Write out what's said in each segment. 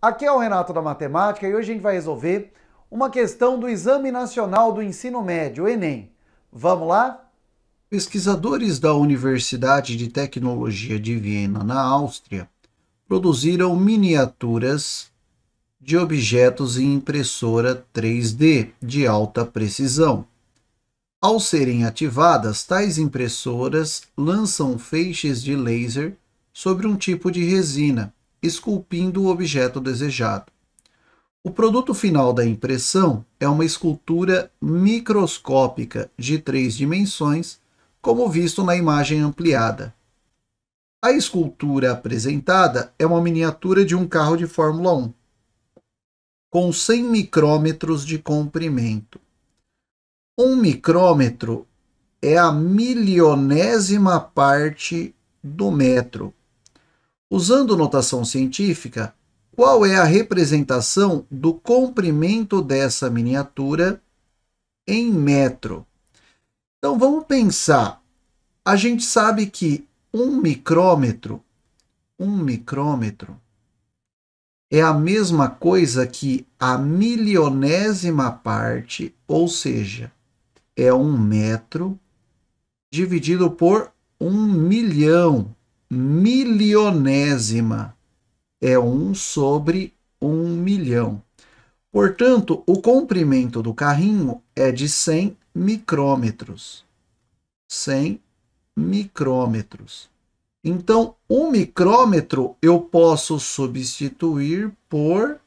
Aqui é o Renato da Matemática e hoje a gente vai resolver uma questão do Exame Nacional do Ensino Médio, o Enem. Vamos lá? Pesquisadores da Universidade de Tecnologia de Viena, na Áustria, produziram miniaturas de objetos em impressora 3D de alta precisão. Ao serem ativadas, tais impressoras lançam feixes de laser sobre um tipo de resina esculpindo o objeto desejado. O produto final da impressão é uma escultura microscópica de três dimensões, como visto na imagem ampliada. A escultura apresentada é uma miniatura de um carro de Fórmula 1, com 100 micrômetros de comprimento. Um micrômetro é a milionésima parte do metro, Usando notação científica, qual é a representação do comprimento dessa miniatura em metro? Então vamos pensar. A gente sabe que um micrômetro, um micrômetro é a mesma coisa que a milionésima parte, ou seja, é um metro dividido por um milhão milionésima é 1 sobre 1 milhão. Portanto, o comprimento do carrinho é de 100 micrômetros. 100 micrômetros. Então, um micrômetro eu posso substituir por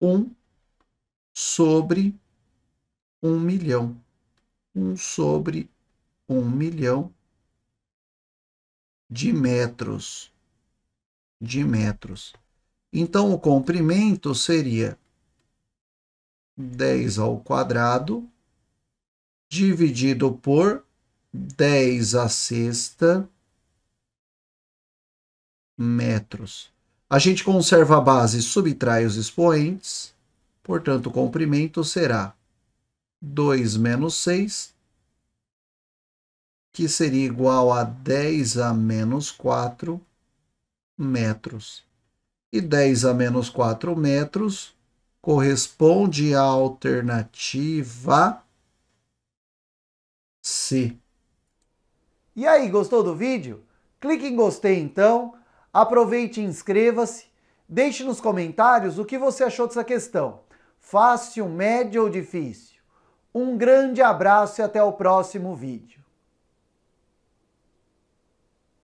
1 sobre 1 milhão. 1 sobre 1 milhão de metros. De metros. Então, o comprimento seria 10 ao quadrado dividido por 10 à sexta metros. A gente conserva a base e subtrai os expoentes, portanto, o comprimento será 2 menos 6 que seria igual a 10 a menos 4 metros. E 10 a menos 4 metros corresponde à alternativa C. E aí, gostou do vídeo? Clique em gostei então, aproveite e inscreva-se, deixe nos comentários o que você achou dessa questão. Fácil, médio ou difícil? Um grande abraço e até o próximo vídeo.